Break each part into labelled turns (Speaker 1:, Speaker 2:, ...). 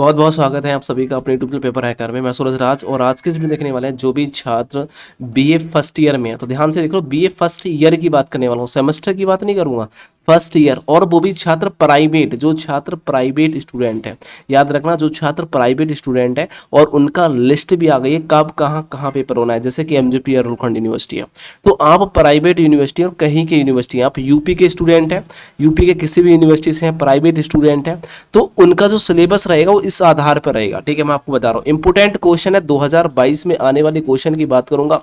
Speaker 1: बहुत बहुत स्वागत है आप सभी का अपने यूट्यूब पेपर हैकर में मैं सूरज राज और आज के इसमें देखने वाले हैं जो भी छात्र बीए फर्स्ट ईयर में है तो ध्यान से देखो बीए फर्स्ट ईयर की बात करने वाला हूँ सेमेस्टर की बात नहीं करूँगा फर्स्ट ईयर और वो भी छात्र प्राइवेट जो छात्र प्राइवेट स्टूडेंट है याद रखना जो छात्र प्राइवेट स्टूडेंट है और उनका लिस्ट भी आ गई है कब कहाँ कहाँ पेपर होना है जैसे कि एम जी यूनिवर्सिटी है तो आप प्राइवेट यूनिवर्सिटी और कहीं के यूनिवर्सिटी आप यूपी के स्टूडेंट हैं यूपी के किसी भी यूनिवर्सिटी से हैं प्राइवेट स्टूडेंट हैं तो उनका जो सिलेबस रहेगा वो इस आधार पर रहेगा ठीक है मैं आपको बता रहा हूँ इंपोर्टेंट क्वेश्चन है दो में आने वाले क्वेश्चन की बात करूंगा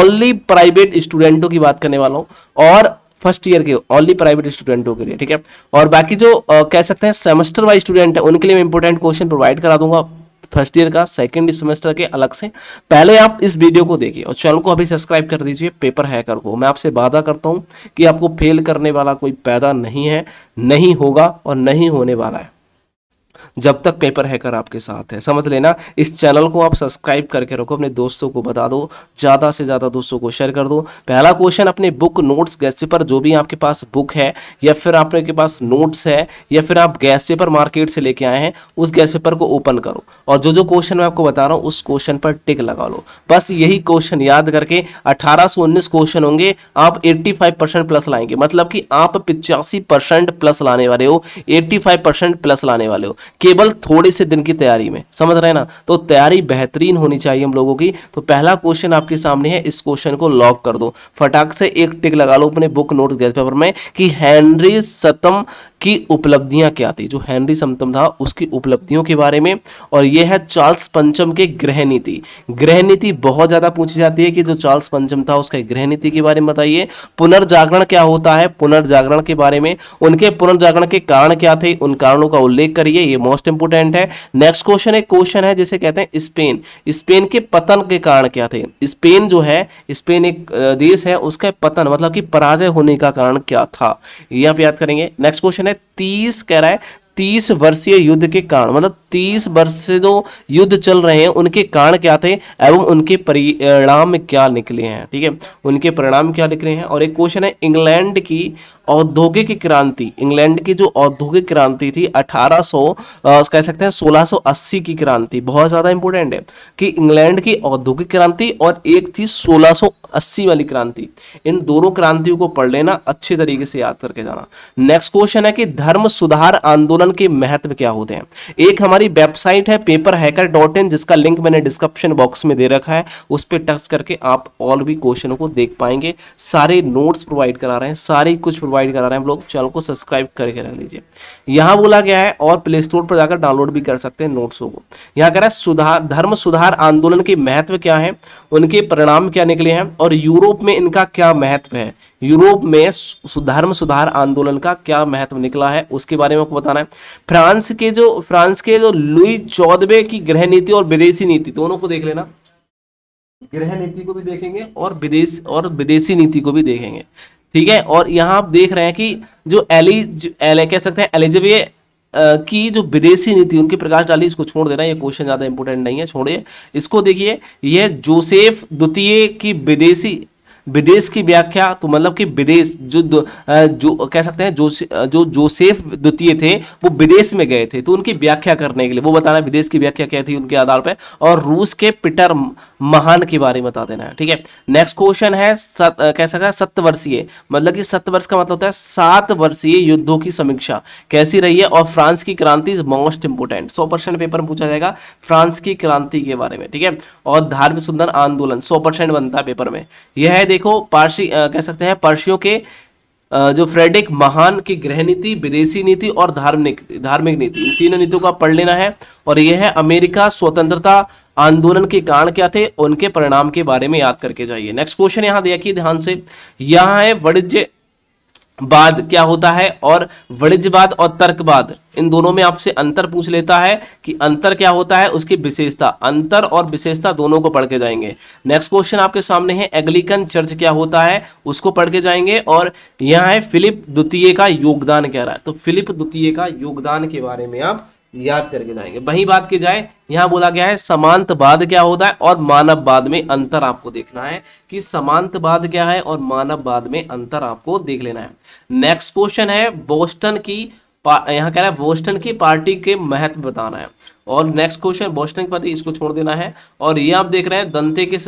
Speaker 1: ओनली प्राइवेट स्टूडेंटों की बात करने वाला हूँ और फर्स्ट ईयर के ओनली प्राइवेट स्टूडेंटों के लिए ठीक है और बाकी जो आ, कह सकते हैं सेमेस्टर वाइज स्टूडेंट है उनके लिए मैं इंपॉर्टेंट क्वेश्चन प्रोवाइड करा दूंगा फर्स्ट ईयर का सेकंड सेमेस्टर के अलग से पहले आप इस वीडियो को देखिए और चैनल को अभी सब्सक्राइब कर दीजिए पेपर हैकर को मैं आपसे वादा करता हूँ कि आपको फेल करने वाला कोई पैदा नहीं है नहीं होगा और नहीं होने वाला है जब तक पेपर हैकर आपके साथ है समझ लेना इस चैनल को आप सब्सक्राइब करके रखो अपने दोस्तों को बता दो ज़्यादा से ज़्यादा दोस्तों को शेयर कर दो पहला क्वेश्चन अपने बुक नोट्स गैस पेपर जो भी आपके पास बुक है या फिर आपके पास नोट्स है या फिर आप गैस पेपर मार्केट से लेके आए हैं उस गैस पेपर को ओपन करो और जो जो क्वेश्चन मैं आपको बता रहा हूँ उस क्वेश्चन पर टिक लगा लो बस यही क्वेश्चन याद करके अठारह क्वेश्चन होंगे आप एट्टी परसेंट प्लस लाएंगे मतलब कि आप पिचासी परसेंट प्लस लाने वाले हो एट्टी परसेंट प्लस लाने वाले हो केवल थोड़े से दिन की तैयारी में समझ रहे हैं ना तो तैयारी बेहतरीन होनी चाहिए हम लोगों की तो पहला क्वेश्चन आपके सामने है इस क्वेश्चन को लॉक कर दो फटाक से एक टिक लगा लो अपने बुक नोट गैस पेपर में कि हेनरी सतम की उपलब्धियां क्या थी जो हेनरी समतम था उसकी उपलब्धियों के बारे में और यह है चार्ल्स पंचम के ग्रह नीति ग्रह नीति बहुत ज़्यादा पूछी जाती है कि जो चार्ल्स पंचम था उसके गृह नीति के बारे में बताइए पुनर्जागरण क्या होता है पुनर्जागरण के बारे में उनके पुनर्जागरण के कारण क्या थे उन कारणों का उल्लेख करिए ये मोस्ट इंपोर्टेंट है नेक्स्ट क्वेश्चन एक क्वेश्चन है जिसे कहते हैं स्पेन स्पेन के पतन के कारण क्या थे स्पेन जो है स्पेन एक देश है उसका पतन मतलब कि पराजय होने का कारण क्या था ये आप याद करेंगे नेक्स्ट क्वेश्चन है है तीस कह रहा है तीस वर्षीय युद्ध के कारण मतलब तीस वर्ष से जो युद्ध चल रहे हैं उनके कारण क्या थे एवं उनके परिणाम क्या निकले हैं ठीक है उनके परिणाम क्या निकले हैं और एक क्वेश्चन है इंग्लैंड की औद्योगिक क्रांति इंग्लैंड की जो औद्योगिक क्रांति थी 1800 कह सकते हैं 1680 की क्रांति बहुत ज़्यादा इंपॉर्टेंट है कि इंग्लैंड की औद्योगिक क्रांति और एक थी 1680 वाली क्रांति इन दोनों क्रांतियों को पढ़ लेना अच्छे तरीके से याद करके जाना नेक्स्ट क्वेश्चन है कि धर्म सुधार आंदोलन के महत्व क्या होते हैं एक हमारी वेबसाइट है पेपर हैकर डॉट इन जिसका लिंक मैंने डिस्क्रिप्शन बॉक्स में दे रखा है उस पर टच करके आप और भी क्वेश्चनों को देख पाएंगे सारे नोट्स प्रोवाइड करा रहे हैं सारे कुछ प्रोवाइड करा रहे हैं हम लोग चैनल को सब्सक्राइब करके रख लीजिए यहाँ बोला गया है और प्ले स्टोर पर जाकर डाउनलोड भी कर सकते हैं नोट्सों को यहाँ कह रहा है सुधार धर्म सुधार आंदोलन के महत्व क्या है उनके परिणाम क्या निकले हैं और यूरोप में इनका क्या महत्व है यूरोप में धर्म सुधार आंदोलन का क्या महत्व निकला है उसके बारे में आपको बताना है फ्रांस के जो फ्रांस के जो लुई चौदवे की गृह नीति और विदेशी नीति दोनों को देख लेना गृह नीति को भी देखेंगे और विदेश और विदेशी नीति को भी देखेंगे ठीक है और यहाँ आप देख रहे हैं कि जो एली एले कह सकते हैं एलिजिबे की जो विदेशी नीति उनकी प्रकाश डाली इसको छोड़ देना ये क्वेश्चन ज़्यादा इंपॉर्टेंट नहीं है छोड़िए इसको देखिए यह जोसेफ द्वितीय की विदेशी विदेश की व्याख्या तो मतलब कि विदेश जो जो कह सकते हैं जो जो जोसेफ द्वितीय थे वो विदेश में गए थे तो उनकी व्याख्या करने के लिए वो बताना विदेश की व्याख्या क्या थी उनके आधार पर और रूस के पिटर महान के बारे में बता देना है ठीक है नेक्स्ट क्वेश्चन है सत, कह सकते हैं सत्यवर्षीय मतलब कि सत्यवर्ष का मतलब होता है सात वर्षीय युद्धों की समीक्षा कैसी रही है और फ्रांस की क्रांति इज मोस्ट इंपोर्टेंट सौ परसेंट पेपर में पूछा जाएगा फ्रांस की क्रांति के बारे में ठीक है और धार्मिक सुंदर आंदोलन सौ परसेंट बनता है पेपर में यह है देखो पारसी कह सकते हैं पारसियों के जो फ्रेडरिक महान की गृह नीति विदेशी नीति और धार्मिक धार्मिक नीति इन तीनों नीतियों का पढ़ लेना है और यह है अमेरिका स्वतंत्रता आंदोलन के कारण क्या थे उनके परिणाम के बारे में याद करके जाइए नेक्स्ट क्वेश्चन यहाँ देखिए ध्यान से यहाँ है वाणिज्य बाद क्या होता है और वाणिज्यवाद और तर्कवाद इन दोनों में आपसे अंतर पूछ लेता है कि अंतर क्या होता है उसकी विशेषता अंतर और विशेषता दोनों को पढ़ के जाएंगे नेक्स्ट क्वेश्चन आपके सामने है एग्लिकन चर्च क्या होता है उसको पढ़ के जाएंगे और यहाँ है फिलिप द्वितीय का योगदान क्या रहा है तो फिलिप द्वितीय का योगदान के बारे में आप याद करके जाएंगे वही बात की जाए यहाँ बोला गया है समांतवाद क्या होता है और मानववाद में अंतर आपको देखना है कि समांतवाद क्या है और मानववाद में अंतर आपको देख लेना है नेक्स्ट क्वेश्चन है बोस्टन की यहाँ कह रहा है बोस्टन की पार्टी के महत्व बताना है और नेक्स्ट क्वेश्चन बोस्टन की पार्टी इसको छोड़ देना है और ये आप देख रहे हैं दंते के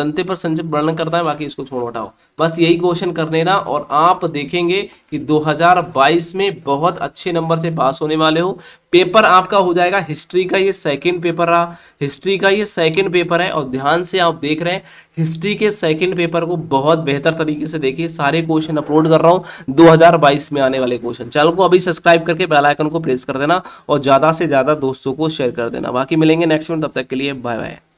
Speaker 1: दंते पर संक्षिप्त वर्णन करता है बाकी इसको छोड़ हटाओ बस यही क्वेश्चन कर लेना और आप देखेंगे कि 2022 में बहुत अच्छे नंबर से पास होने वाले हो पेपर आपका हो जाएगा हिस्ट्री का ये सेकंड पेपर रहा हिस्ट्री का ये सेकंड पेपर है और ध्यान से आप देख रहे हैं हिस्ट्री के सेकंड पेपर को बहुत बेहतर तरीके से देखिए सारे क्वेश्चन अपलोड कर रहा हूँ 2022 में आने वाले क्वेश्चन चैनल को अभी सब्सक्राइब करके बेल आइकन को प्रेस कर देना और ज़्यादा से ज़्यादा दोस्तों को शेयर कर देना बाकी मिलेंगे नेक्स्ट मिनट तब तक के लिए बाय बाय